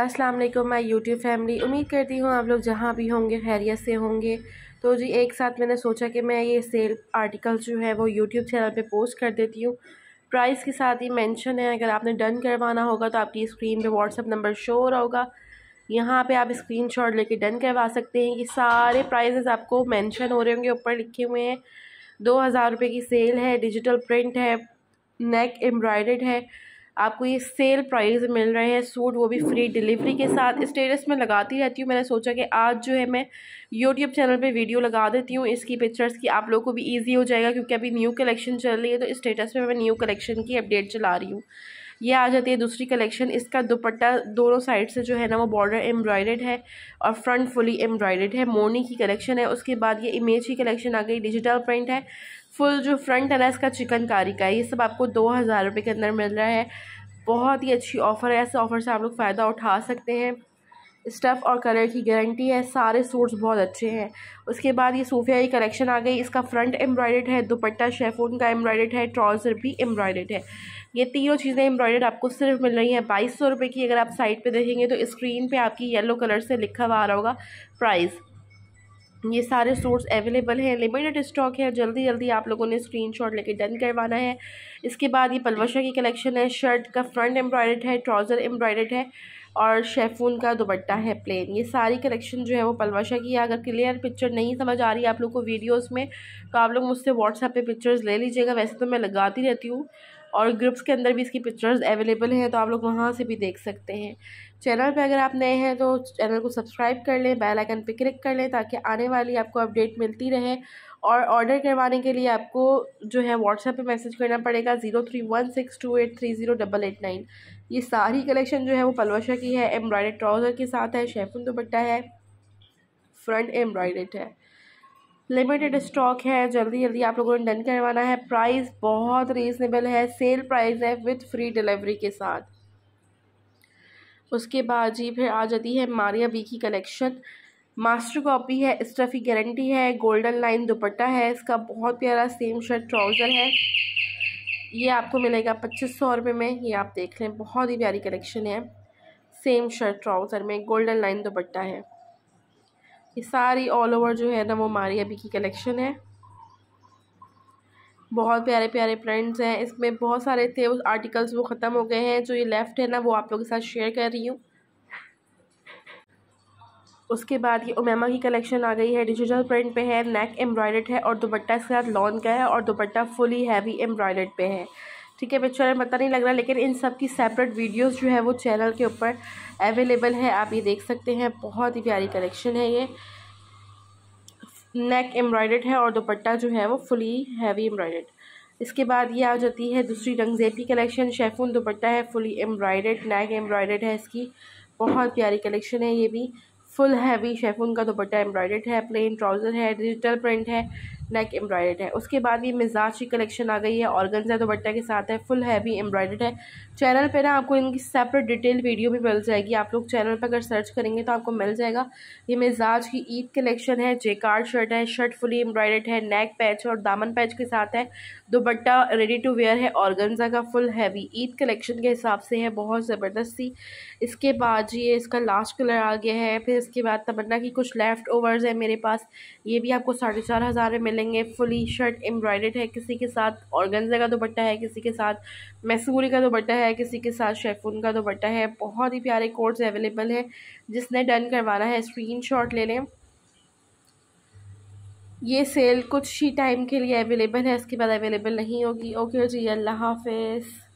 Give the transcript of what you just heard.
अस्सलाम वालेकुम my YouTube family उम्मीद करती हूँ आप लोग जहाँ भी होंगे खैरियत से होंगे तो जी एक साथ मैंने सोचा कि मैं ये सेल आर्टिकल जो है वो यूट्यूब चैनल पे पोस्ट कर देती हूँ प्राइस के साथ ही मेंशन है अगर आपने डन करवाना होगा तो आपकी स्क्रीन पे व्हाट्सअप नंबर शो हो रहा होगा यहाँ पर आप स्क्रीन शॉट लेके डन करवा सकते हैं ये सारे प्राइजेज़ आपको मैंशन हो रहे होंगे ऊपर लिखे हुए हैं दो हज़ार रुपये की सेल है डिजिटल प्रिंट है नेक एम्ब्रॉयड है आपको ये सेल प्राइस मिल रहे हैं सूट वो भी फ्री डिलीवरी के साथ स्टेटस में लगाती रहती हूँ मैंने सोचा कि आज जो है मैं यूट्यूब चैनल पे वीडियो लगा देती हूँ इसकी पिक्चर्स की आप लोगों को भी इजी हो जाएगा क्योंकि अभी न्यू कलेक्शन चल रही है तो स्टेटस में मैं न्यू कलेक्शन की अपडेट चला रही हूँ ये आ जाती है दूसरी कलेक्शन इसका दुपट्टा दोनों साइड से जो है ना वो बॉर्डर एम्ब्रॉयडेड है और फ्रंट फुली एम्ब्रॉयडेड है मोनी की कलेक्शन है उसके बाद ये इमेज की कलेक्शन आ गई डिजिटल प्रिंट है फुल जो फ्रंट है ना इसका चिकनकारी का ये सब आपको दो हज़ार रुपये के अंदर मिल रहा है बहुत ही अच्छी ऑफ़र है ऐसे ऑफ़र से आप लोग फ़ायदा उठा सकते हैं स्टफ़ और कलर की गारंटी है सारे सूट्स बहुत अच्छे हैं उसके बाद ये सूफिया की कलेक्शन आ गई इसका फ्रंट एम्ब्रॉयड है दुपट्टा शेफोन का एम्ब्रॉयड है ट्राउज़र भी एम्ब्रॉयड है ये तीनों चीज़ें एम्ब्रॉयड आपको सिर्फ मिल रही हैं बाईस सौ रुपये की अगर आप साइड पे देखेंगे तो स्क्रीन पर आपकी येलो कलर से लिखा हुआ आ रहा होगा प्राइस ये सारे सूट्स अवेलेबल हैं लिमिटेड स्टॉक है जल्दी जल्दी आप लोगों ने स्क्रीनशॉट लेके डन करवाना है इसके बाद ये पलवशा की कलेक्शन है शर्ट का फ्रंट एम्ब्रॉयड है ट्राउज़र एम्ब्रॉयड है और शेफून का दुपट्टा है प्लेन ये सारी कलेक्शन जो है वो पलवाशा की है अगर क्लियर पिक्चर नहीं समझ आ रही आप लोग को वीडियोस में तो आप लोग मुझसे व्हाट्सएप पे पिक्चर्स ले लीजिएगा वैसे तो मैं लगाती रहती हूँ और ग्रुप्स के अंदर भी इसकी पिक्चर्स अवेलेबल हैं तो आप लोग वहाँ से भी देख सकते हैं चैनल पर अगर आप नए हैं तो चैनल को सब्सक्राइब कर लें बेलाइकन पर क्लिक कर लें ताकि आने वाली आपको अपडेट मिलती रहे और ऑर्डर करवाने के लिए आपको जो है व्हाट्सएप पे मैसेज करना पड़ेगा zero three one six two eight three zero double eight nine ये सारी कलेक्शन जो है वो पलवशा की है एम्ब्रॉयड ट्राउज़र के साथ है शेफुन दुपट्टा है फ्रंट एम्ब्रॉयडेड है लिमिटेड स्टॉक है जल्दी जल्दी आप लोगों ने डन करवाना है प्राइस बहुत रीज़नेबल है सेल प्राइस है विथ फ्री डिलीवरी के साथ उसके बाद जी फिर आ जाती है मारिया बी की कलेक्शन मास्टर कॉपी है स्टफ़ी गारंटी है गोल्डन लाइन दुपट्टा है इसका बहुत प्यारा सेम शर्ट ट्राउज़र है ये आपको मिलेगा पच्चीस सौ रुपये में ये आप देख लें बहुत ही प्यारी कलेक्शन है सेम शर्ट ट्राउज़र में गोल्डन लाइन दुपट्टा है ये सारी ऑल ओवर जो है ना वो हमारी अभी की कलेक्शन है बहुत प्यारे प्यारे प्रिंट्स हैं इसमें बहुत सारे थे उस आर्टिकल्स वो ख़त्म हो गए हैं जो ये लेफ़्ट है ना वो आप लोगों के साथ शेयर कर रही हूँ उसके बाद ये ओमेमा की कलेक्शन आ गई है डिजिटल प्रिंट पे है नेक एम्ब्रॉयडर्ड है और दुपट्टा इसके साथ लॉन्ग का है और दुपट्टा फुली हैवी एम्ब्रॉयडर्ड पे है ठीक है पिक्चर में पता नहीं लग रहा लेकिन इन सब की सेपरेट वीडियोस जो है वो चैनल के ऊपर अवेलेबल है आप ये देख सकते हैं बहुत ही प्यारी कलेक्शन है ये नेक एम्ब्रॉयडर्ड है और दुपट्टा जो है वो फुली हैवी एम्ब्रॉयडर्ड इसके बाद ये आ जाती है दूसरी रंगजेब की कलेक्शन शेफून दुपट्टा है फुली एम्ब्रॉयडर्ड नेक एम्ब्रॉयडर्ड है इसकी बहुत प्यारी कलेक्शन है ये भी फुल हैवी शेफून का दुपट्टा एम्ब्रॉयडेड है प्लेन ट्राउज़र है डिजिटल प्रिंट है नेक एम्ब्रॉयड है उसके बाद ये मिजाज की कलेक्शन आ गई है ऑर्गनजा दुपट्टा तो के साथ है फुल हैवी एम्ब्रॉयड है चैनल पे ना आपको इनकी सेपरेट डिटेल वीडियो भी मिल जाएगी आप लोग चैनल पर अगर सर्च करेंगे तो आपको मिल जाएगा ये मिजाज की ईद कलेक्शन है जेकार्ड शर्ट है शर्ट फुली एम्ब्रॉयड है नेक पैच और दामन पैच के साथ है दुपट्टा रेडी टू वेयर है ऑर्गनजा का फुल हैवी ईद कलेक्शन के हिसाब से है बहुत ज़बरदस्त सी इसके बाद ये इसका लास्ट कलर आ गया है फिर इसके बाद तमन्ना की कुछ लेफ़्ट ओवर्स है मेरे पास ये भी आपको साढ़े चार हज़ार में मिले मिलेंगे फुली शर्ट एम्ब्रॉयडेड है किसी के साथ ऑर्गेंजा का दुपट्टा है किसी के साथ मैसूरी का दुपट्टा है किसी के साथ शेफून का दुपट्टा है बहुत ही प्यारे कोड्स अवेलेबल है जिसने डन करवाना है स्क्रीन ले लें ये सेल कुछ ही टाइम के लिए अवेलेबल है इसके बाद अवेलेबल नहीं होगी ओके जी अल्लाह हाफिज़